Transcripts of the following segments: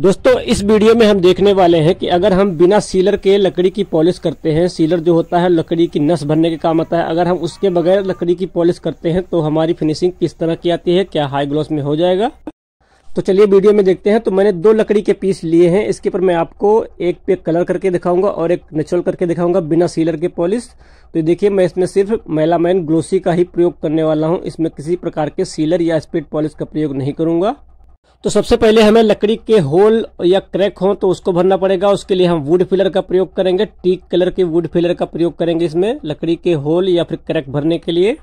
दोस्तों इस वीडियो में हम देखने वाले हैं कि अगर हम बिना सीलर के लकड़ी की पॉलिश करते हैं सीलर जो होता है लकड़ी की नस भरने के काम आता है अगर हम उसके बगैर लकड़ी की पॉलिश करते हैं तो हमारी फिनिशिंग किस तरह की आती है क्या हाई ग्लॉस में हो जाएगा तो चलिए वीडियो में देखते हैं तो मैंने दो लकड़ी के पीस लिए हैं इसके ऊपर मैं आपको एक पे कलर करके दिखाऊंगा और एक नेचुरल करके दिखाऊंगा बिना सीलर के पॉलिश तो देखिए मैं इसमें सिर्फ मैन ग्लोसी का ही प्रयोग करने वाला हूँ इसमें किसी प्रकार के सीलर या स्पीड पॉलिश का प्रयोग नहीं करूंगा तो सबसे पहले हमें लकड़ी के होल या क्रैक हो तो उसको भरना पड़ेगा उसके लिए हम वुड फिलर का प्रयोग करेंगे टीक कलर के वुड फिलर का प्रयोग करेंगे इसमें लकड़ी के होल या फिर क्रैक भरने के लिए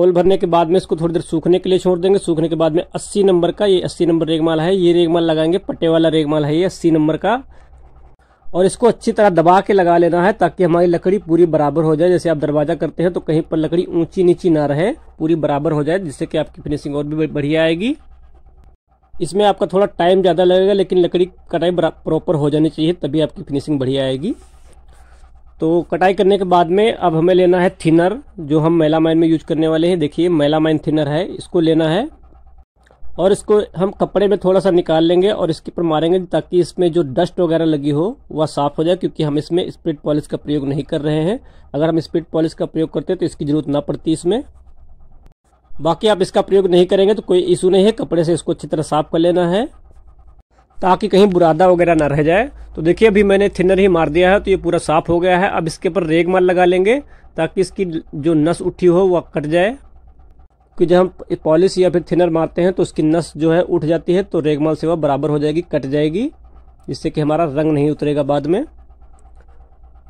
होल भरने के बाद में इसको थोड़ी देर सूखने के लिए छोड़ देंगे सूखने के बाद में अस्सी नंबर का ये अस्सी नंबर रेगमाल है ये रेगमाल लगाएंगे पट्टे वाला रेगमाल है ये अस्सी नंबर का और इसको अच्छी तरह दबा के लगा लेना है ताकि हमारी लकड़ी पूरी बराबर हो जाए जैसे आप दरवाजा करते हैं तो कहीं पर लकड़ी ऊंची नीची ना रहे पूरी बराबर हो जाए जिससे कि आपकी फिनिशिंग और भी बढ़िया आएगी इसमें आपका थोड़ा टाइम ज़्यादा लगेगा लेकिन लकड़ी कटाई प्रॉपर हो जानी चाहिए तभी आपकी फिनिशिंग बढ़िया आएगी तो कटाई करने के बाद में अब हमें लेना है थिनर जो हम मेलामाइन में यूज करने वाले हैं देखिए मेलामाइन थिनर है इसको लेना है और इसको हम कपड़े में थोड़ा सा निकाल लेंगे और इसके ऊपर मारेंगे ताकि इसमें जो डस्ट वगैरह लगी हो वह साफ हो जाए क्योंकि हम इसमें स्प्रिट पॉलिश का प्रयोग नहीं कर रहे हैं अगर हम स्प्रिट पॉलिश का प्रयोग करते हैं तो इसकी ज़रूरत ना पड़ती इसमें बाकी आप इसका प्रयोग नहीं करेंगे तो कोई इशू नहीं है कपड़े से इसको अच्छी तरह साफ कर लेना है ताकि कहीं बुरादा वगैरह ना रह जाए तो देखिए अभी मैंने थिनर ही मार दिया है तो ये पूरा साफ हो गया है अब इसके ऊपर रेग माल लगा लेंगे ताकि इसकी जो नस उठी हो वह कट जाए क्योंकि जब हम पॉलिश या फिर थिनर मारते हैं तो उसकी नस जो है उठ जाती है तो रेगमाल से वह बराबर हो जाएगी कट जाएगी जिससे कि हमारा रंग नहीं उतरेगा बाद में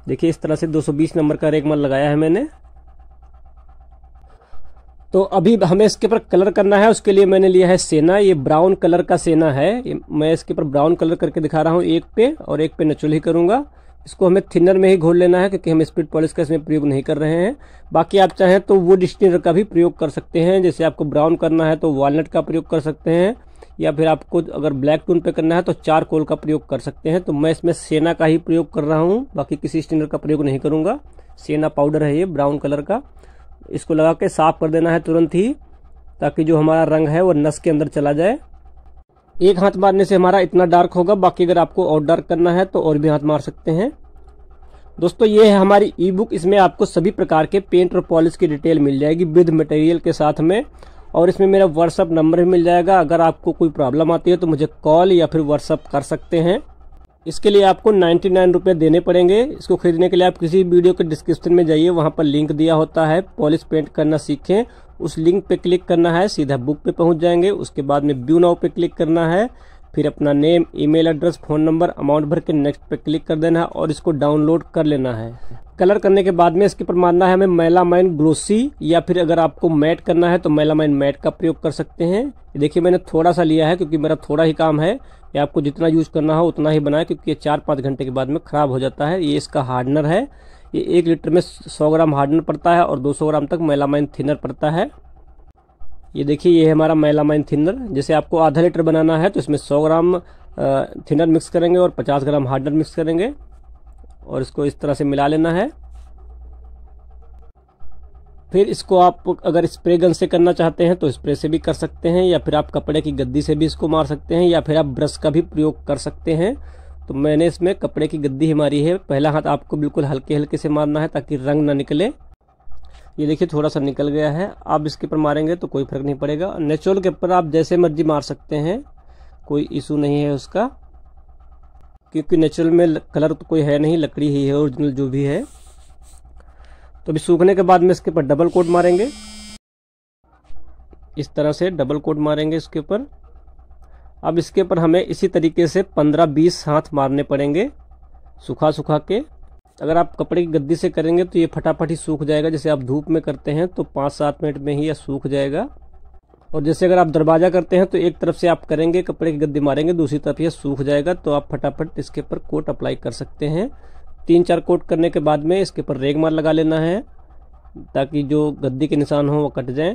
देखिए इस तरह से 220 नंबर का रेगमाल लगाया है मैंने तो अभी हमें इसके ऊपर कलर करना है उसके लिए मैंने लिया है सेना ये ब्राउन कलर का सेना है मैं इसके ऊपर ब्राउन कलर करके दिखा रहा हूँ एक पे और एक पे नचुल ही करूंगा इसको हमें थिनर में ही घोल लेना है क्योंकि हम स्पीड पॉलिश का इसमें प्रयोग नहीं कर रहे हैं बाकी आप चाहें तो वुड स्टिनर का भी प्रयोग कर सकते हैं जैसे आपको ब्राउन करना है तो वालनट का प्रयोग कर सकते हैं या फिर आपको अगर ब्लैक टून पे करना है तो चार कोल का प्रयोग कर सकते हैं तो मैं इसमें सेना का ही प्रयोग कर रहा हूँ बाकी किसी स्टिनर का प्रयोग नहीं करूंगा सेना पाउडर है ये ब्राउन कलर का इसको लगा के साफ कर देना है तुरंत ही ताकि जो हमारा रंग है वो नस के अंदर चला जाए एक हाथ मारने से हमारा इतना डार्क होगा बाकी अगर आपको और डार्क करना है तो और भी हाथ मार सकते हैं दोस्तों ये है हमारी ई बुक इसमें आपको सभी प्रकार के पेंट और पॉलिश की डिटेल मिल जाएगी विद मटेरियल के साथ में और इसमें मेरा व्हाट्सअप नंबर भी मिल जाएगा अगर आपको कोई प्रॉब्लम आती है तो मुझे कॉल या फिर व्हाट्सअप कर सकते हैं इसके लिए आपको नाइन्टी नाइन रुपये देने पड़ेंगे इसको खरीदने के लिए आप किसी वीडियो के डिस्क्रिप्शन में जाइए वहाँ पर लिंक दिया होता है पॉलिश पेंट करना सीखें उस लिंक पे क्लिक करना है सीधा बुक पे पहुँच जाएंगे उसके बाद में ब्यू नाव पे क्लिक करना है फिर अपना name email address phone number amount भर के नेक्स्ट पे क्लिक कर देना है और इसको डाउनलोड कर लेना है कलर करने के बाद में इसके ऊपर मानना है हमें मेलामाइन ग्लोसी या फिर अगर आपको मैट करना है तो मेलामाइन मैट का प्रयोग कर सकते हैं देखिए मैंने थोड़ा सा लिया है क्योंकि मेरा थोड़ा ही काम है ये आपको जितना यूज करना हो उतना ही बनाए क्योंकि ये चार पाँच घंटे के बाद में ख़राब हो जाता है ये इसका हार्डनर है ये एक लीटर में सौ ग्राम हार्डनर पड़ता है और दो सौ ग्राम तक मेलामाइन थिनर पड़ता है ये देखिए ये हमारा मेलामाइन थिनर जैसे आपको आधा लीटर बनाना है तो इसमें सौ ग्राम थिनर मिक्स करेंगे और पचास ग्राम हार्डनर मिक्स करेंगे और इसको इस तरह से मिला लेना है फिर इसको आप अगर स्प्रे गन से करना चाहते हैं तो स्प्रे से भी कर सकते हैं या फिर आप कपड़े की गद्दी से भी इसको मार सकते हैं या फिर आप ब्रश का भी प्रयोग कर सकते हैं तो मैंने इसमें कपड़े की गद्दी ही मारी है पहला हाथ आपको बिल्कुल हल्के हल्के से मारना है ताकि रंग ना निकले ये देखिए थोड़ा सा निकल गया है आप इसके ऊपर मारेंगे तो कोई फर्क नहीं पड़ेगा नेचुरल के ऊपर आप जैसे मर्जी मार सकते हैं कोई इशू नहीं है उसका क्योंकि नेचुरल में कलर तो कोई है नहीं लकड़ी ही है ओरिजिनल जो भी है तो अभी सूखने के बाद में इसके ऊपर डबल कोट मारेंगे इस तरह से डबल कोट मारेंगे इसके ऊपर अब इसके ऊपर हमें इसी तरीके से 15-20 हाथ मारने पड़ेंगे सुखा सुखा के अगर आप कपड़े की गद्दी से करेंगे तो ये फटाफट ही सूख जाएगा जैसे आप धूप में करते हैं तो पाँच सात मिनट में ही यह सूख जाएगा और जैसे अगर आप दरवाजा करते हैं तो एक तरफ से आप करेंगे कपड़े की गद्दी मारेंगे दूसरी तरफ ये सूख जाएगा तो आप फटाफट इसके ऊपर कोट अप्लाई कर सकते हैं तीन चार कोट करने के बाद में इसके ऊपर रेग लगा लेना है ताकि जो गद्दी के निशान हो वो कट जाएं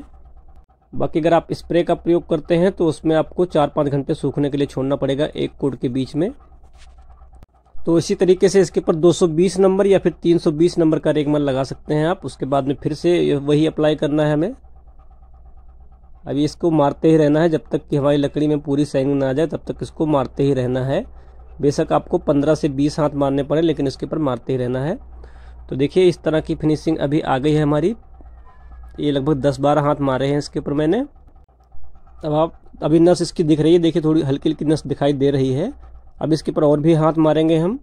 बाकी अगर आप स्प्रे का प्रयोग करते हैं तो उसमें आपको चार पाँच घंटे सूखने के लिए छोड़ना पड़ेगा एक कोट के बीच में तो इसी तरीके से इसके ऊपर 220 नंबर या फिर 320 नंबर का रेगमल लगा सकते हैं आप उसके बाद में फिर से वही अप्लाई करना है हमें अभी इसको मारते ही रहना है जब तक कि हमारी लकड़ी में पूरी सैंग ना आ जाए तब तक इसको मारते ही रहना है बेशक आपको पंद्रह से बीस हाथ मारने पड़े लेकिन इसके ऊपर मारते ही रहना है तो देखिए इस तरह की फिनिशिंग अभी आ गई है हमारी ये लगभग दस बारह हाथ मारे हैं इसके ऊपर मैंने अब आप अभी नस इसकी दिख रही है देखिए थोड़ी हल्की हल्की नस दिखाई दे रही है अब इसके ऊपर और भी हाथ मारेंगे हम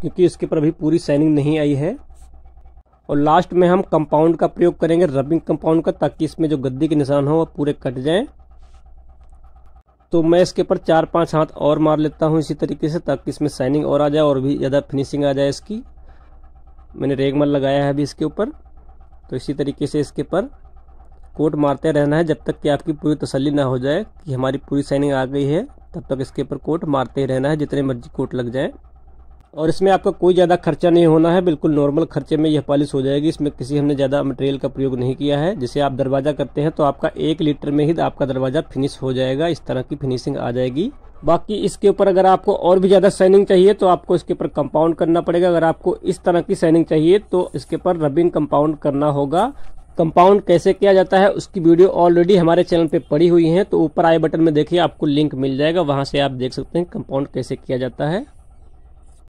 क्योंकि इसके ऊपर अभी पूरी सैनिंग नहीं आई है और लास्ट में हम कंपाउंड का प्रयोग करेंगे रबिंग कंपाउंड का ताकि इसमें जो गद्दी के निशान हो वो पूरे कट जाएं तो मैं इसके ऊपर चार पांच हाथ और मार लेता हूँ इसी तरीके से ताकि इसमें साइनिंग और आ जाए और भी ज़्यादा फिनिशिंग आ जाए इसकी मैंने रेगमल लगाया है अभी इसके ऊपर तो इसी तरीके से इसके ऊपर कोट मारते रहना है जब तक कि आपकी पूरी तसली ना हो जाए कि हमारी पूरी साइनिंग आ गई है तब तक इसके ऊपर कोट मारते ही रहना है जितने मर्जी कोट लग जाए और इसमें आपका कोई ज़्यादा खर्चा नहीं होना है बिल्कुल नॉर्मल खर्चे में यह पॉलिश हो जाएगी इसमें किसी हमने ज़्यादा मटेरियल का प्रयोग नहीं किया है जिसे आप दरवाज़ा करते हैं तो आपका एक लीटर में ही आपका दरवाज़ा फिनिश हो जाएगा इस तरह की फिनिशिंग आ जाएगी बाकी इसके ऊपर अगर आपको और भी ज़्यादा साइनिंग चाहिए तो आपको इसके ऊपर कंपाउंड करना पड़ेगा अगर आपको इस तरह की साइनिंग चाहिए तो इसके ऊपर रबिंग कंपाउंड करना होगा कंपाउंड कैसे किया जाता है उसकी वीडियो ऑलरेडी हमारे चैनल पे पड़ी हुई है तो ऊपर आई बटन में देखिए आपको लिंक मिल जाएगा वहां से आप देख सकते हैं कंपाउंड कैसे किया जाता है